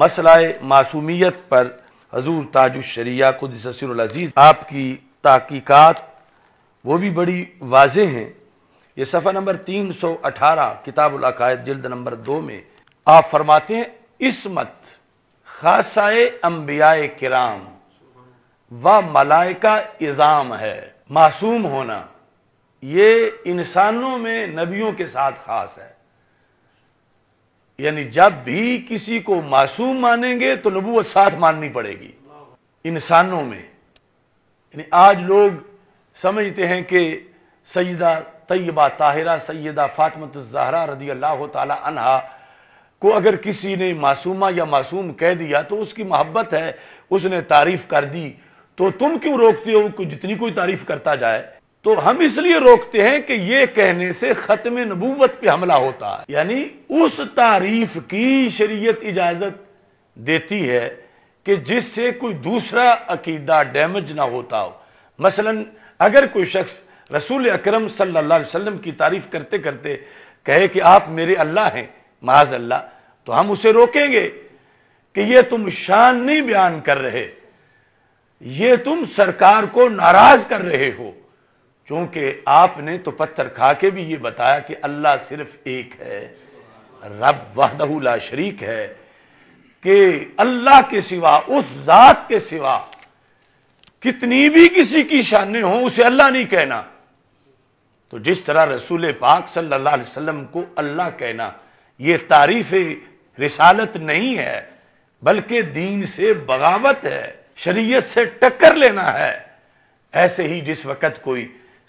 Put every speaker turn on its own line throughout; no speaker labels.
मसला मासूमियत पर हजूर ताजुशरिया कुदसरजीज़ आपकी तहकीक़ात वो भी बड़ी वाज हैं ये सफ़ा नंबर तीन सौ अठारह अकायद जल्द नंबर दो में आप फरमाते हैं इसमत खासाए अम्बिया कराम व मलाइका इज़ाम है मासूम होना ये इंसानों में नबियों के साथ ख़ास है यानी जब भी किसी को मासूम मानेंगे तो नबूत साथ माननी पड़ेगी इंसानों में यानी आज लोग समझते हैं कि सयदा तय्यबा ताहिरा सैदा फातमत जहरा रदी अल्लाह तहा को अगर किसी ने मासूमा या मासूम कह दिया तो उसकी मोहब्बत है उसने तारीफ़ कर दी तो तुम क्यों रोकते हो कि जितनी कोई तारीफ़ करता जाए तो हम इसलिए रोकते हैं कि यह कहने से ख़त्म नबूवत पे हमला होता है यानी उस तारीफ की शरीयत इजाज़त देती है कि जिससे कोई दूसरा अकीदा डैमेज ना होता हो मसलन अगर कोई शख्स रसूल अक्रम अलैहि वसल्लम की तारीफ़ करते करते कहे कि आप मेरे अल्लाह हैं महाज अल्लाह तो हम उसे रोकेंगे कि यह तुम शान नहीं बयान कर रहे ये तुम सरकार को नाराज़ कर रहे हो क्योंकि आपने तो पत्थर खा के भी ये बताया कि अल्लाह सिर्फ एक है रब वहदहुला शरीक है कि अल्लाह के सिवा उस जात के सिवा कितनी भी किसी की शानें हों उसे अल्लाह नहीं कहना तो जिस तरह रसूल पाक सल्लल्लाहु अलैहि वसल्लम को अल्लाह कहना ये तारीफ रिसालत नहीं है बल्कि दीन से बगावत है शरीयत से टक्कर लेना है ऐसे ही जिस वक़्त कोई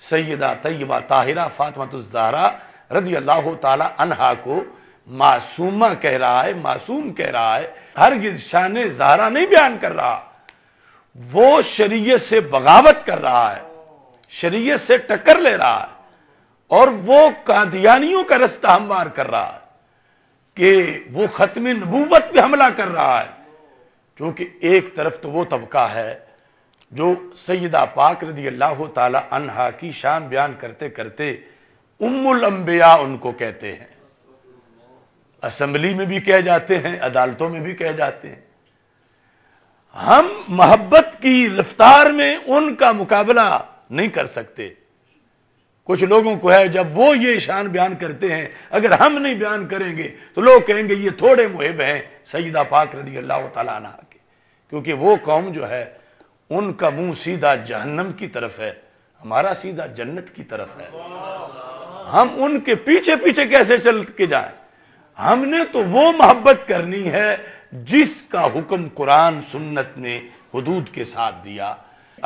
सैदा तयबा ताहिरा फ़ातमतज़ारा रजी अल्लाह तहा को मासूमा कह रहा है मासूम कह रहा है हर शान जहरा नहीं बयान कर रहा वो शरीय से बगावत कर रहा है शरीय से टक्कर ले रहा है और वो कादियानियों का रास्ता हमवार कर रहा है कि वो ख़त्म नबूवत पे हमला कर रहा है क्योंकि एक तरफ तो वो तबका है जो सैदा पाक रदी अल्लाह तहा की शान बयान करते करते उम्मिया उनको कहते हैं असम्बली में भी कह जाते हैं अदालतों में भी कह जाते हैं हम मोहब्बत की रफ्तार में उनका मुकाबला नहीं कर सकते कुछ लोगों को है जब वो ये शान बयान करते हैं अगर हम नहीं बयान करेंगे तो लोग कहेंगे ये थोड़े मुहिब हैं सईदा पाक रदी अल्लाह तला के क्योंकि वो कौम जो है उनका मुंह सीधा जहन्नम की तरफ है हमारा सीधा जन्नत की तरफ है हम उनके पीछे पीछे कैसे चल के जाए हमने तो वो मोहब्बत करनी है जिसका हुक्म कुरान सुन्नत ने हदूद के साथ दिया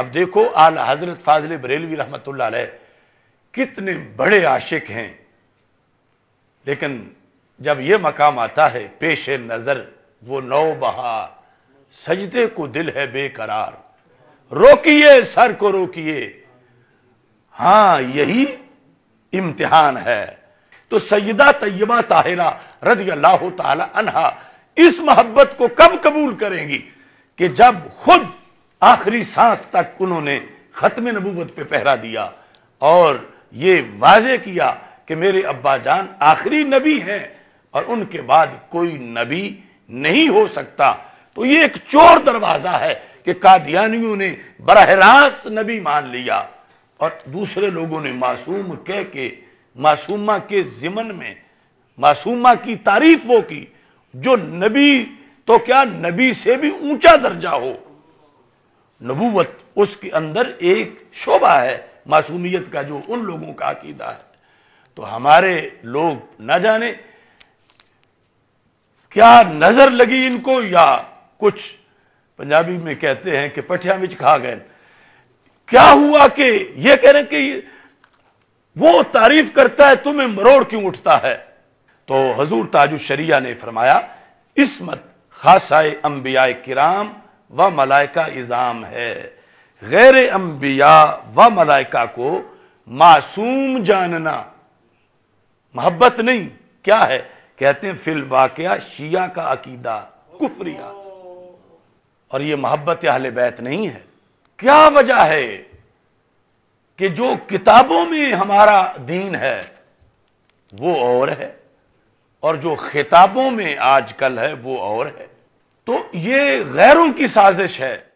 अब देखो आला हजरत फाजल बरेलवी रहमत कितने बड़े आशिक हैं लेकिन जब यह मकाम आता है पेश नज़र वो नौ बहार सजदे को दिल है बेकरार रोकिए सर को रोकिए हां यही इम्तिहान है तो सयदा तय्यबा ताहिरा रजी अल्लाह तहा इस मोहब्बत को कब कबूल करेंगी कि जब खुद आखिरी सांस तक उन्होंने ख़त्म नबूबत पे पहरा दिया और ये वाजे किया कि मेरे अब्बा जान आखिरी नबी हैं और उनके बाद कोई नबी नहीं हो सकता तो ये एक चोर दरवाजा है कि कादियानियों ने बरह रास्त नबी मान लिया और दूसरे लोगों ने मासूम कह के मासूमा के जिमन में मासूमा की तारीफ वो की जो नबी तो क्या नबी से भी ऊंचा दर्जा हो नबूवत उसके अंदर एक शोभा है मासूमियत का जो उन लोगों का अकीदा है तो हमारे लोग ना जाने क्या नजर लगी इनको या कुछ पंजाबी में कहते हैं कि पठिया में खा गए क्या हुआ कि ये कह रहे हैं कि वो तारीफ करता है तुम्हें मरोड़ क्यों उठता है तो हजूर ताजु शरिया ने फरमाया इसमत खासाए अंबिया किराम व मलाइका इज़ाम है गैर अंबिया व मलाइका को मासूम जानना मोहब्बत नहीं क्या है कहते हैं फिल वाकया शिया का अकीदा कुफरिया और ये मोहब्बत अहले बैत नहीं है क्या वजह है कि जो किताबों में हमारा दीन है वो और है और जो खिताबों में आजकल है वो और है तो ये गैरों की साजिश है